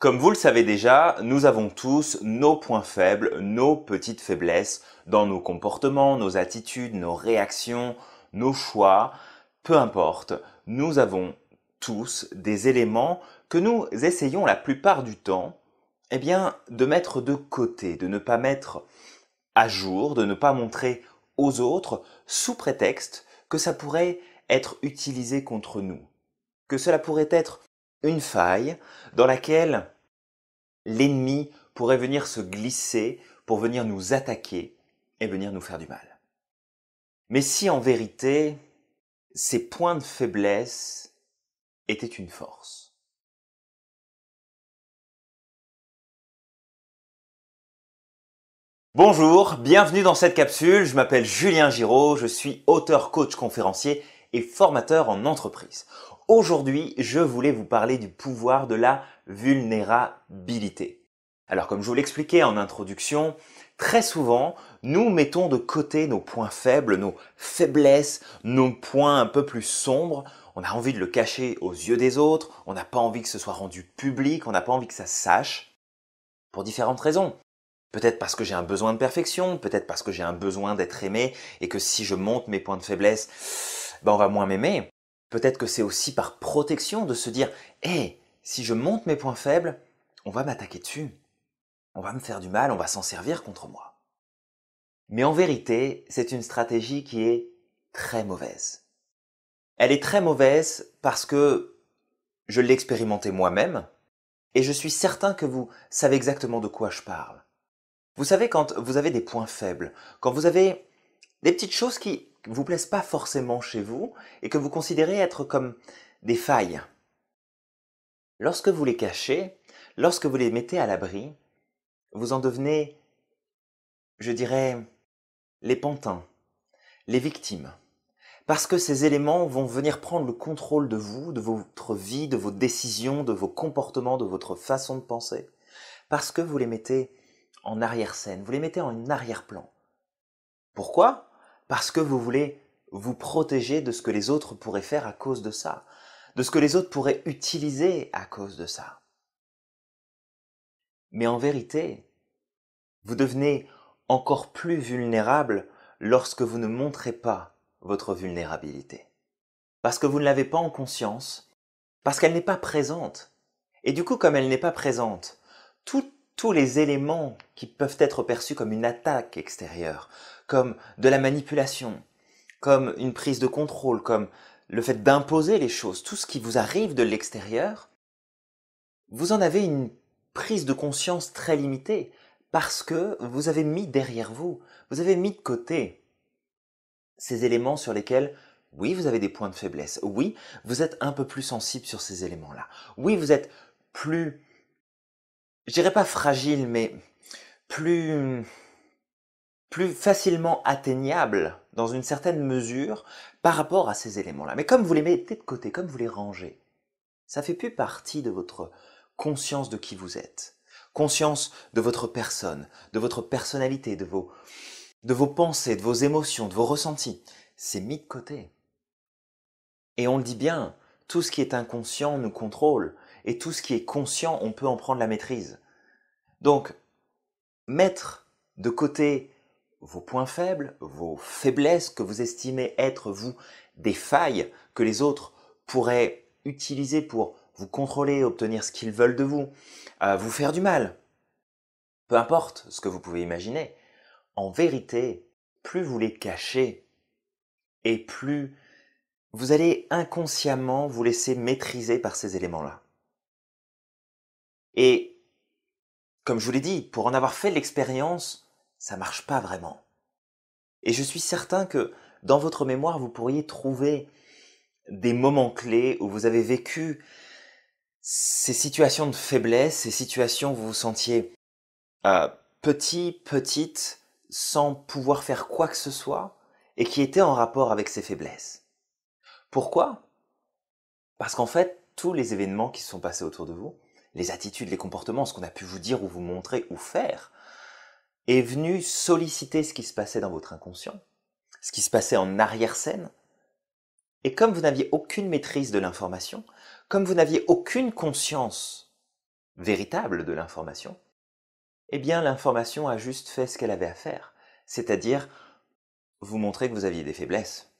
Comme vous le savez déjà, nous avons tous nos points faibles, nos petites faiblesses dans nos comportements, nos attitudes, nos réactions, nos choix, peu importe, nous avons tous des éléments que nous essayons la plupart du temps, eh bien, de mettre de côté, de ne pas mettre à jour, de ne pas montrer aux autres sous prétexte que ça pourrait être utilisé contre nous, que cela pourrait être une faille dans laquelle l'ennemi pourrait venir se glisser pour venir nous attaquer et venir nous faire du mal. Mais si en vérité, ces points de faiblesse étaient une force. Bonjour, bienvenue dans cette capsule. Je m'appelle Julien Giraud, je suis auteur, coach, conférencier et formateur en entreprise. Aujourd'hui, je voulais vous parler du pouvoir de la vulnérabilité. Alors comme je vous l'expliquais en introduction, très souvent, nous mettons de côté nos points faibles, nos faiblesses, nos points un peu plus sombres. On a envie de le cacher aux yeux des autres, on n'a pas envie que ce soit rendu public, on n'a pas envie que ça sache, pour différentes raisons. Peut-être parce que j'ai un besoin de perfection, peut-être parce que j'ai un besoin d'être aimé et que si je monte mes points de faiblesse, ben on va moins m'aimer. Peut-être que c'est aussi par protection de se dire Hé, eh, si je monte mes points faibles, on va m'attaquer dessus. On va me faire du mal, on va s'en servir contre moi. Mais en vérité, c'est une stratégie qui est très mauvaise. Elle est très mauvaise parce que je l'ai expérimentée moi-même et je suis certain que vous savez exactement de quoi je parle. Vous savez quand vous avez des points faibles, quand vous avez des petites choses qui vous plaisent pas forcément chez vous et que vous considérez être comme des failles. Lorsque vous les cachez, lorsque vous les mettez à l'abri, vous en devenez, je dirais, les pantins, les victimes. Parce que ces éléments vont venir prendre le contrôle de vous, de votre vie, de vos décisions, de vos comportements, de votre façon de penser. Parce que vous les mettez en arrière-scène, vous les mettez en arrière-plan. Pourquoi parce que vous voulez vous protéger de ce que les autres pourraient faire à cause de ça, de ce que les autres pourraient utiliser à cause de ça. Mais en vérité, vous devenez encore plus vulnérable lorsque vous ne montrez pas votre vulnérabilité. Parce que vous ne l'avez pas en conscience, parce qu'elle n'est pas présente. Et du coup, comme elle n'est pas présente, tous les éléments qui peuvent être perçus comme une attaque extérieure, comme de la manipulation, comme une prise de contrôle, comme le fait d'imposer les choses, tout ce qui vous arrive de l'extérieur, vous en avez une prise de conscience très limitée parce que vous avez mis derrière vous, vous avez mis de côté ces éléments sur lesquels, oui, vous avez des points de faiblesse, oui, vous êtes un peu plus sensible sur ces éléments-là, oui, vous êtes plus, je dirais pas fragile, mais plus plus facilement atteignable dans une certaine mesure par rapport à ces éléments-là. Mais comme vous les mettez de côté, comme vous les rangez, ça fait plus partie de votre conscience de qui vous êtes, conscience de votre personne, de votre personnalité, de vos, de vos pensées, de vos émotions, de vos ressentis. C'est mis de côté. Et on le dit bien, tout ce qui est inconscient nous contrôle, et tout ce qui est conscient, on peut en prendre la maîtrise. Donc, mettre de côté vos points faibles, vos faiblesses que vous estimez être, vous, des failles que les autres pourraient utiliser pour vous contrôler, obtenir ce qu'ils veulent de vous, euh, vous faire du mal. Peu importe ce que vous pouvez imaginer, en vérité, plus vous les cachez, et plus vous allez inconsciemment vous laisser maîtriser par ces éléments-là. Et, comme je vous l'ai dit, pour en avoir fait l'expérience, ça marche pas vraiment. Et je suis certain que dans votre mémoire, vous pourriez trouver des moments clés où vous avez vécu ces situations de faiblesse, ces situations où vous vous sentiez euh, petit, petite, sans pouvoir faire quoi que ce soit, et qui étaient en rapport avec ces faiblesses. Pourquoi Parce qu'en fait, tous les événements qui se sont passés autour de vous, les attitudes, les comportements, ce qu'on a pu vous dire ou vous montrer ou faire, est venu solliciter ce qui se passait dans votre inconscient, ce qui se passait en arrière-scène. Et comme vous n'aviez aucune maîtrise de l'information, comme vous n'aviez aucune conscience véritable de l'information, eh bien l'information a juste fait ce qu'elle avait à faire, c'est-à-dire vous montrer que vous aviez des faiblesses,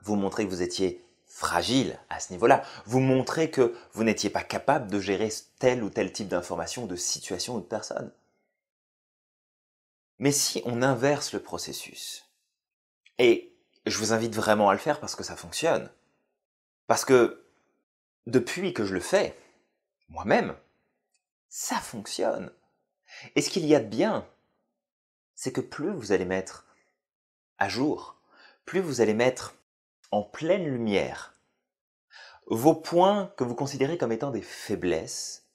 vous montrer que vous étiez fragile à ce niveau-là, vous montrer que vous n'étiez pas capable de gérer tel ou tel type d'information, de situation ou de personne. Mais si on inverse le processus, et je vous invite vraiment à le faire parce que ça fonctionne, parce que depuis que je le fais, moi-même, ça fonctionne. Et ce qu'il y a de bien, c'est que plus vous allez mettre à jour, plus vous allez mettre en pleine lumière vos points que vous considérez comme étant des faiblesses,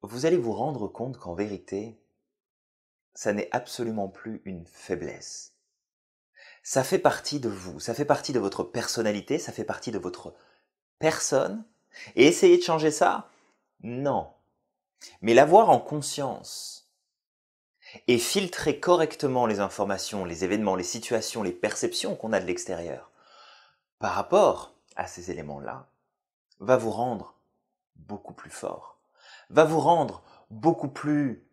vous allez vous rendre compte qu'en vérité, ça n'est absolument plus une faiblesse. Ça fait partie de vous, ça fait partie de votre personnalité, ça fait partie de votre personne. Et essayer de changer ça, non. Mais l'avoir en conscience et filtrer correctement les informations, les événements, les situations, les perceptions qu'on a de l'extérieur par rapport à ces éléments-là, va vous rendre beaucoup plus fort, va vous rendre beaucoup plus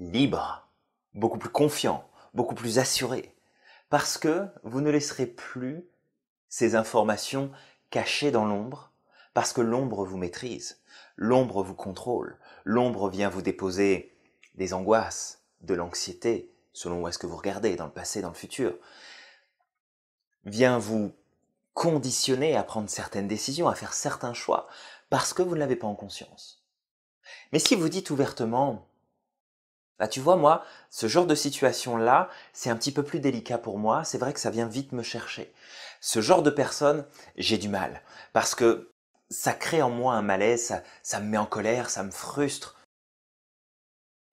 libre, beaucoup plus confiant, beaucoup plus assuré, parce que vous ne laisserez plus ces informations cachées dans l'ombre, parce que l'ombre vous maîtrise, l'ombre vous contrôle, l'ombre vient vous déposer des angoisses, de l'anxiété, selon où est-ce que vous regardez, dans le passé, dans le futur, vient vous conditionner à prendre certaines décisions, à faire certains choix, parce que vous ne l'avez pas en conscience. Mais si vous dites ouvertement, bah tu vois, moi, ce genre de situation-là, c'est un petit peu plus délicat pour moi. C'est vrai que ça vient vite me chercher. Ce genre de personne, j'ai du mal. Parce que ça crée en moi un malaise, ça, ça me met en colère, ça me frustre.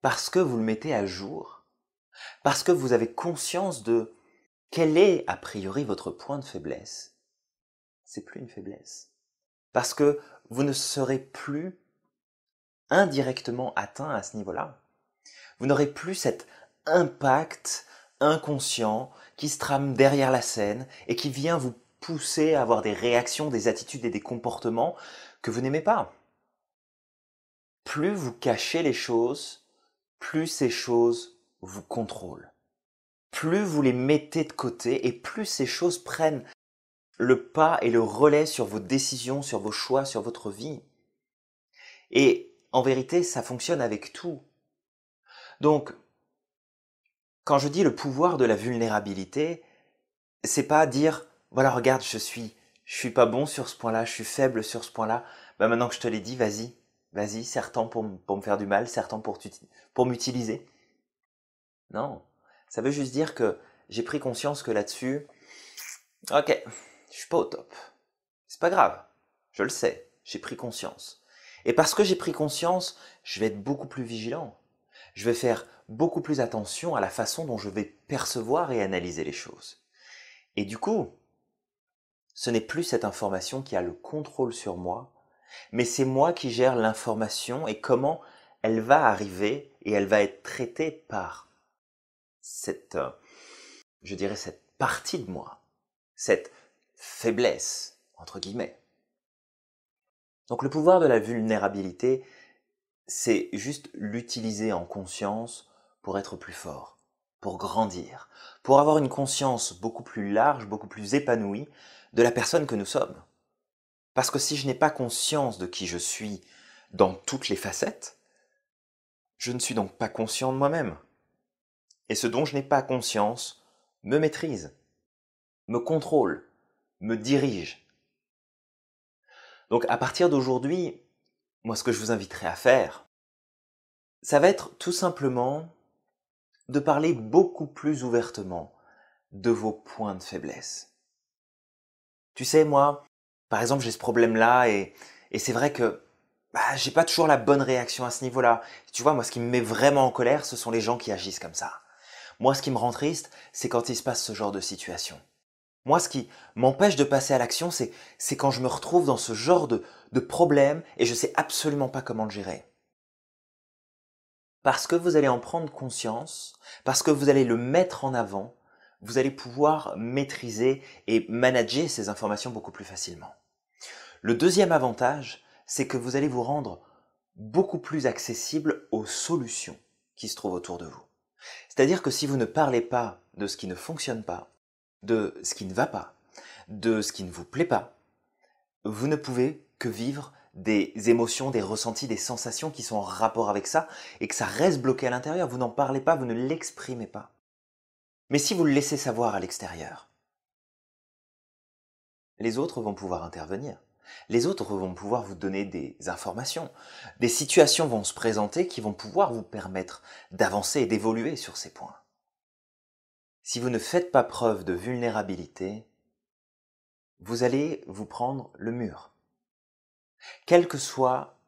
Parce que vous le mettez à jour. Parce que vous avez conscience de quel est, a priori, votre point de faiblesse. C'est plus une faiblesse. Parce que vous ne serez plus indirectement atteint à ce niveau-là. Vous n'aurez plus cet impact inconscient qui se trame derrière la scène et qui vient vous pousser à avoir des réactions, des attitudes et des comportements que vous n'aimez pas. Plus vous cachez les choses, plus ces choses vous contrôlent. Plus vous les mettez de côté et plus ces choses prennent le pas et le relais sur vos décisions, sur vos choix, sur votre vie. Et en vérité, ça fonctionne avec tout. Donc, quand je dis le pouvoir de la vulnérabilité, c'est pas dire voilà regarde je suis je suis pas bon sur ce point-là, je suis faible sur ce point-là. Bah, maintenant que je te l'ai dit, vas-y, vas-y, certains pour, pour, me faire du mal, certains pour, pour m'utiliser. Non, ça veut juste dire que j'ai pris conscience que là-dessus, ok, je suis pas au top. C'est pas grave, je le sais, j'ai pris conscience. Et parce que j'ai pris conscience, je vais être beaucoup plus vigilant je vais faire beaucoup plus attention à la façon dont je vais percevoir et analyser les choses. Et du coup, ce n'est plus cette information qui a le contrôle sur moi, mais c'est moi qui gère l'information et comment elle va arriver et elle va être traitée par cette, euh, je dirais, cette partie de moi, cette faiblesse, entre guillemets. Donc le pouvoir de la vulnérabilité, c'est juste l'utiliser en conscience pour être plus fort, pour grandir, pour avoir une conscience beaucoup plus large, beaucoup plus épanouie de la personne que nous sommes. Parce que si je n'ai pas conscience de qui je suis dans toutes les facettes, je ne suis donc pas conscient de moi-même. Et ce dont je n'ai pas conscience me maîtrise, me contrôle, me dirige. Donc à partir d'aujourd'hui, moi ce que je vous inviterai à faire, ça va être tout simplement de parler beaucoup plus ouvertement de vos points de faiblesse. Tu sais, moi, par exemple, j'ai ce problème-là et, c'est vrai que je bah, j'ai pas toujours la bonne réaction à ce niveau-là. Tu vois, moi, ce qui me met vraiment en colère, ce sont les gens qui agissent comme ça. Moi, ce qui me rend triste, c'est quand il se passe ce genre de situation. Moi, ce qui m'empêche de passer à l'action, c'est quand je me retrouve dans ce genre de, problème et je ne sais absolument pas comment le gérer. Parce que vous allez en prendre conscience, parce que vous allez le mettre en avant, vous allez pouvoir maîtriser et manager ces informations beaucoup plus facilement. Le deuxième avantage, c'est que vous allez vous rendre beaucoup plus accessible aux solutions qui se trouvent autour de vous. C'est-à-dire que si vous ne parlez pas de ce qui ne fonctionne pas, de ce qui ne va pas, de ce qui ne vous plaît pas, vous ne pouvez que vivre des émotions, des ressentis, des sensations qui sont en rapport avec ça et que ça reste bloqué à l'intérieur. Vous n'en parlez pas, vous ne l'exprimez pas. Mais si vous le laissez savoir à l'extérieur, les autres vont pouvoir intervenir. Les autres vont pouvoir vous donner des informations. Des situations vont se présenter qui vont pouvoir vous permettre d'avancer et d'évoluer sur ces points. Si vous ne faites pas preuve de vulnérabilité, vous allez vous prendre le mur. Quel que soit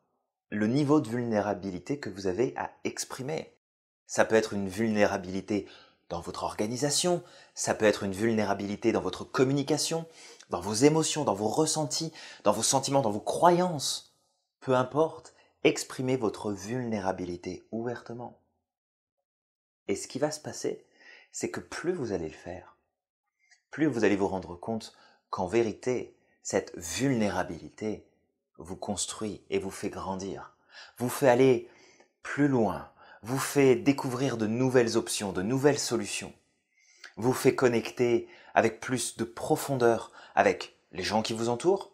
le niveau de vulnérabilité que vous avez à exprimer. Ça peut être une vulnérabilité dans votre organisation, ça peut être une vulnérabilité dans votre communication, dans vos émotions, dans vos ressentis, dans vos sentiments, dans vos croyances. Peu importe, exprimez votre vulnérabilité ouvertement. Et ce qui va se passer, c'est que plus vous allez le faire, plus vous allez vous rendre compte qu'en vérité, cette vulnérabilité vous construit et vous fait grandir, vous fait aller plus loin, vous fait découvrir de nouvelles options, de nouvelles solutions, vous fait connecter avec plus de profondeur avec les gens qui vous entourent,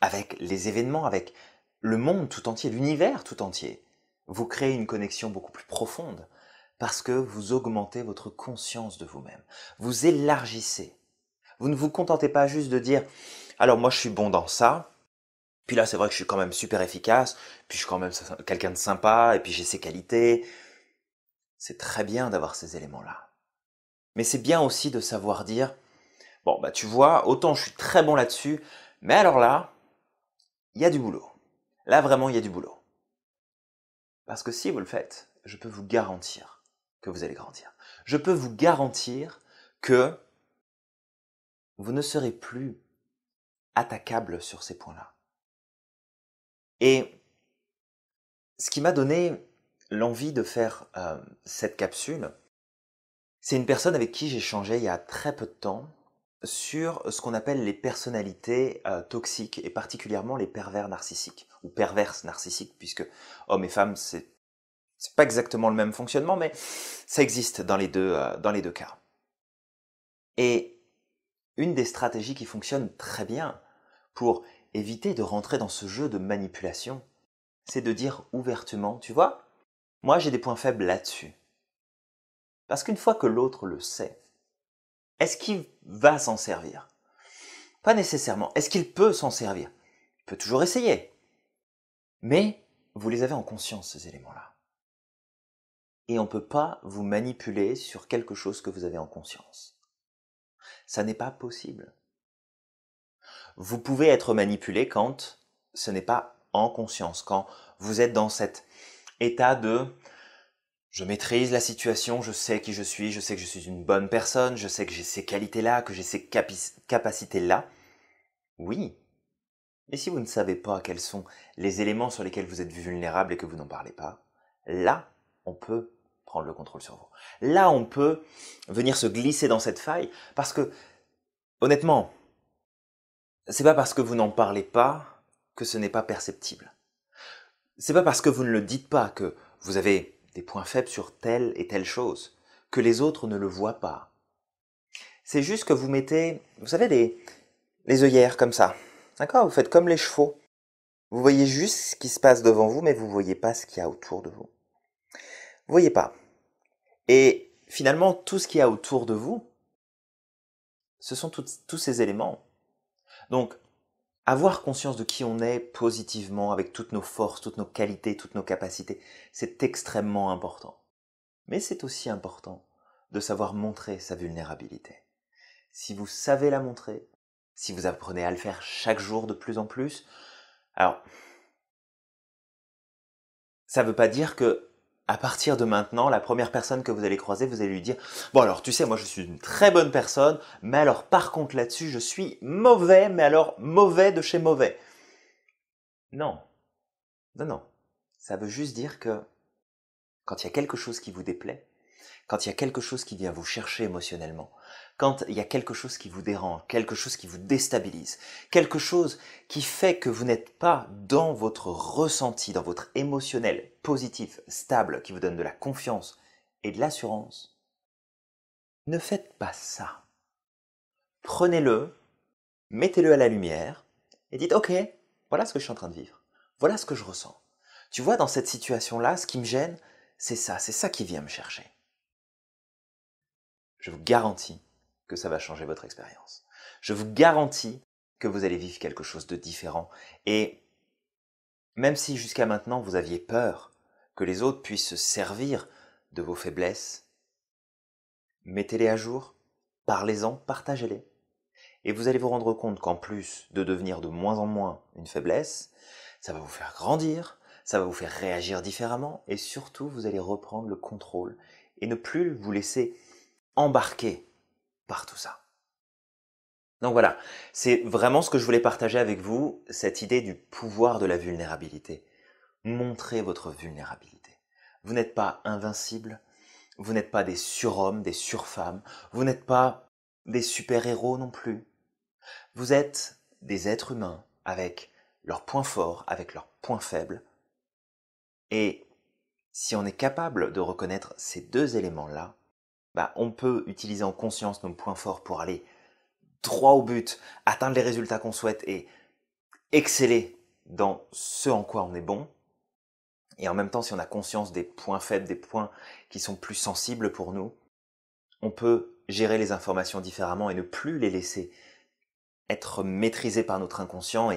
avec les événements, avec le monde tout entier, l'univers tout entier. Vous créez une connexion beaucoup plus profonde parce que vous augmentez votre conscience de vous-même. Vous élargissez. Vous ne vous contentez pas juste de dire alors moi je suis bon dans ça, puis là c'est vrai que je suis quand même super efficace, puis je suis quand même quelqu'un de sympa, et puis j'ai ces qualités. C'est très bien d'avoir ces éléments-là. Mais c'est bien aussi de savoir dire bon bah tu vois, autant je suis très bon là-dessus, mais alors là, il y a du boulot. Là vraiment il y a du boulot. Parce que si vous le faites, je peux vous garantir que vous allez grandir. Je peux vous garantir que vous ne serez plus attaquable sur ces points-là. Et ce qui m'a donné l'envie de faire euh, cette capsule, c'est une personne avec qui j'ai changé il y a très peu de temps sur ce qu'on appelle les personnalités euh, toxiques et particulièrement les pervers narcissiques ou perverses narcissiques puisque hommes et femmes c'est c'est pas exactement le même fonctionnement, mais ça existe dans les deux, euh, dans les deux cas. Et une des stratégies qui fonctionne très bien pour éviter de rentrer dans ce jeu de manipulation, c'est de dire ouvertement, tu vois, moi j'ai des points faibles là-dessus. Parce qu'une fois que l'autre le sait, est-ce qu'il va s'en servir Pas nécessairement. Est-ce qu'il peut s'en servir Il peut toujours essayer. Mais vous les avez en conscience, ces éléments-là et on ne peut pas vous manipuler sur quelque chose que vous avez en conscience. Ça n'est pas possible. Vous pouvez être manipulé quand ce n'est pas en conscience, quand vous êtes dans cet état de je maîtrise la situation, je sais qui je suis, je sais que je suis une bonne personne, je sais que j'ai ces qualités-là, que j'ai ces capacités-là. Oui. Mais si vous ne savez pas quels sont les éléments sur lesquels vous êtes vulnérable et que vous n'en parlez pas, là, on peut le contrôle sur vous. Là, on peut venir se glisser dans cette faille parce que, honnêtement, c'est pas parce que vous n'en parlez pas que ce n'est pas perceptible. C'est pas parce que vous ne le dites pas que vous avez des points faibles sur telle et telle chose que les autres ne le voient pas. C'est juste que vous mettez, vous savez, les, œillères comme ça. D'accord Vous faites comme les chevaux. Vous voyez juste ce qui se passe devant vous, mais vous ne voyez pas ce qu'il y a autour de vous. Vous voyez pas. Et finalement, tout ce qu'il y a autour de vous, ce sont tous ces éléments. Donc, avoir conscience de qui on est positivement, avec toutes nos forces, toutes nos qualités, toutes nos capacités, c'est extrêmement important. Mais c'est aussi important de savoir montrer sa vulnérabilité. Si vous savez la montrer, si vous apprenez à le faire chaque jour de plus en plus, alors, ça ne veut pas dire que à partir de maintenant, la première personne que vous allez croiser, vous allez lui dire Bon, alors tu sais, moi je suis une très bonne personne, mais alors par contre là-dessus, je suis mauvais, mais alors mauvais de chez mauvais. Non. Non, non. Ça veut juste dire que quand il y a quelque chose qui vous déplaît, quand il y a quelque chose qui vient vous chercher émotionnellement, quand il y a quelque chose qui vous dérange, quelque chose qui vous déstabilise, quelque chose qui fait que vous n'êtes pas dans votre ressenti, dans votre émotionnel positif, stable, qui vous donne de la confiance et de l'assurance, ne faites pas ça. Prenez-le, mettez-le à la lumière et dites OK, voilà ce que je suis en train de vivre, voilà ce que je ressens. Tu vois, dans cette situation-là, ce qui me gêne, c'est ça, c'est ça qui vient me chercher je vous garantis que ça va changer votre expérience. Je vous garantis que vous allez vivre quelque chose de différent. Et même si jusqu'à maintenant vous aviez peur que les autres puissent se servir de vos faiblesses, mettez-les à jour, parlez-en, partagez-les. Et vous allez vous rendre compte qu'en plus de devenir de moins en moins une faiblesse, ça va vous faire grandir, ça va vous faire réagir différemment, et surtout vous allez reprendre le contrôle et ne plus vous laisser embarqué par tout ça. Donc voilà, c'est vraiment ce que je voulais partager avec vous, cette idée du pouvoir de la vulnérabilité. Montrez votre vulnérabilité. Vous n'êtes pas invincible, vous n'êtes pas des surhommes, des surfemmes, vous n'êtes pas des super-héros non plus. Vous êtes des êtres humains avec leurs points forts, avec leurs points faibles. Et si on est capable de reconnaître ces deux éléments-là, bah, on peut utiliser en conscience nos points forts pour aller droit au but, atteindre les résultats qu'on souhaite et exceller dans ce en quoi on est bon. Et en même temps, si on a conscience des points faibles, des points qui sont plus sensibles pour nous, on peut gérer les informations différemment et ne plus les laisser être maîtrisés par notre inconscient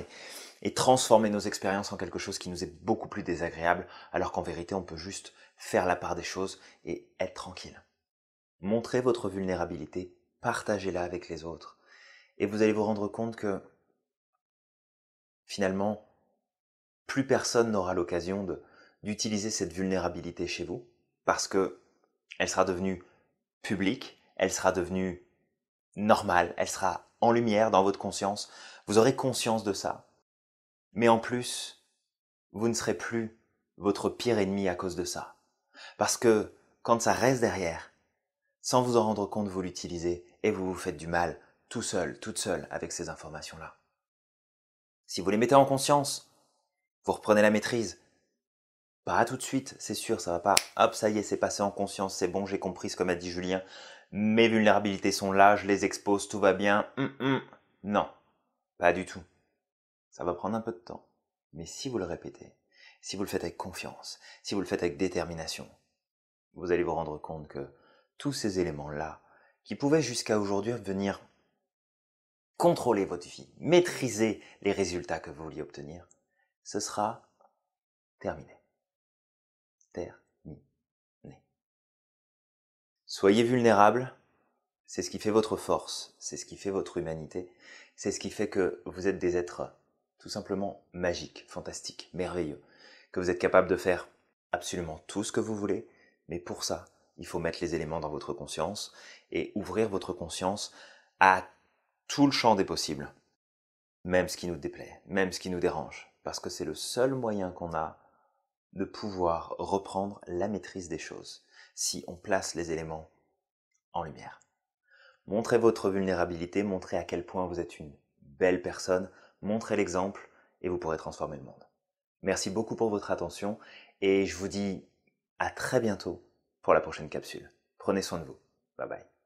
et transformer nos expériences en quelque chose qui nous est beaucoup plus désagréable, alors qu'en vérité, on peut juste faire la part des choses et être tranquille. Montrez votre vulnérabilité, partagez-la avec les autres. Et vous allez vous rendre compte que finalement, plus personne n'aura l'occasion d'utiliser cette vulnérabilité chez vous, parce que elle sera devenue publique, elle sera devenue normale, elle sera en lumière dans votre conscience, vous aurez conscience de ça. Mais en plus, vous ne serez plus votre pire ennemi à cause de ça. Parce que quand ça reste derrière, sans vous en rendre compte, vous l'utilisez et vous vous faites du mal, tout seul, toute seule, avec ces informations-là. Si vous les mettez en conscience, vous reprenez la maîtrise. Pas tout de suite, c'est sûr, ça va pas. Hop, ça y est, c'est passé en conscience, c'est bon, j'ai compris ce que m'a dit Julien. Mes vulnérabilités sont là, je les expose, tout va bien. Hum, hum. Non, pas du tout. Ça va prendre un peu de temps. Mais si vous le répétez, si vous le faites avec confiance, si vous le faites avec détermination, vous allez vous rendre compte que tous ces éléments-là, qui pouvaient jusqu'à aujourd'hui venir contrôler votre vie, maîtriser les résultats que vous vouliez obtenir, ce sera terminé. Terminé. Soyez vulnérable, c'est ce qui fait votre force, c'est ce qui fait votre humanité, c'est ce qui fait que vous êtes des êtres tout simplement magiques, fantastiques, merveilleux, que vous êtes capables de faire absolument tout ce que vous voulez, mais pour ça, il faut mettre les éléments dans votre conscience et ouvrir votre conscience à tout le champ des possibles, même ce qui nous déplaît, même ce qui nous dérange, parce que c'est le seul moyen qu'on a de pouvoir reprendre la maîtrise des choses, si on place les éléments en lumière. Montrez votre vulnérabilité, montrez à quel point vous êtes une belle personne, montrez l'exemple et vous pourrez transformer le monde. Merci beaucoup pour votre attention et je vous dis à très bientôt pour la prochaine capsule. Prenez soin de vous. Bye bye.